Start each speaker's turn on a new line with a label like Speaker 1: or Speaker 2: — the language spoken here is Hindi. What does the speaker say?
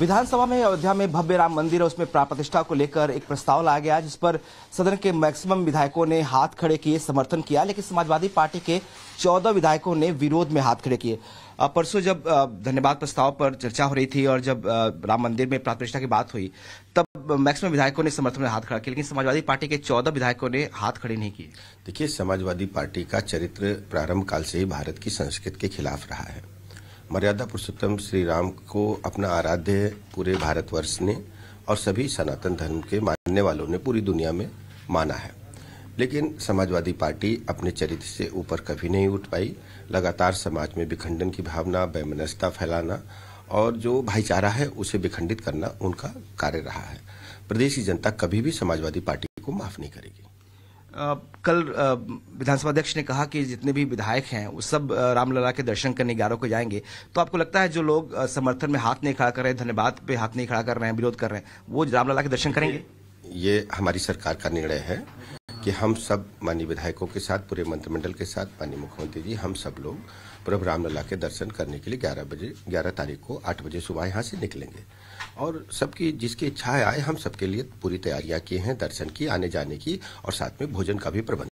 Speaker 1: विधानसभा में अयोध्या में भव्य राम मंदिर और उसमें प्रतिष्ठा को लेकर एक प्रस्ताव लाया गया जिस पर सदन के मैक्सिमम विधायकों ने हाथ खड़े किए समर्थन किया लेकिन समाजवादी पार्टी के चौदह विधायकों ने विरोध में हाथ खड़े किए परसों जब धन्यवाद प्रस्ताव पर चर्चा हो रही थी और जब राम मंदिर में प्रतिष्ठा की बात हुई तब मैक्सिमम विधायकों ने समर्थन में हाथ खड़ा किया लेकिन समाजवादी पार्टी के चौदह विधायकों ने हाथ खड़े नहीं किए
Speaker 2: देखिए समाजवादी पार्टी का चरित्र प्रारंभ काल से ही भारत की संस्कृति के खिलाफ रहा है मर्यादा पुरुषोत्तम श्री राम को अपना आराध्य पूरे भारतवर्ष ने और सभी सनातन धर्म के मानने वालों ने पूरी दुनिया में माना है लेकिन समाजवादी पार्टी अपने चरित्र से ऊपर कभी नहीं उठ पाई लगातार समाज में विखंडन की भावना वैमनस्ता फैलाना और जो भाईचारा है उसे विखंडित करना उनका कार्य रहा है प्रदेश की जनता कभी भी समाजवादी पार्टी को माफ नहीं करेगी
Speaker 1: आ, कल विधानसभा अध्यक्ष ने कहा कि जितने भी विधायक हैं वो सब रामलला के दर्शन करने ग्यारह को जाएंगे तो आपको लगता है जो लोग समर्थन में हाथ नहीं खड़ा कर रहे हैं धन्यवाद पे हाथ नहीं खड़ा कर रहे हैं विरोध कर रहे हैं वो रामलला के दर्शन करेंगे
Speaker 2: ये हमारी सरकार का निर्णय है कि हम सब माननीय विधायकों के साथ पूरे मंत्रिमंडल के साथ माननीय मुख्यमंत्री जी हम सब लोग प्रभु रामलला के दर्शन करने के लिए 11 बजे 11 तारीख को 8 बजे सुबह यहाँ से निकलेंगे और सबकी जिसकी इच्छाएं आए हम सबके लिए पूरी तैयारियां किए हैं दर्शन की आने जाने की और साथ में भोजन का भी प्रबंध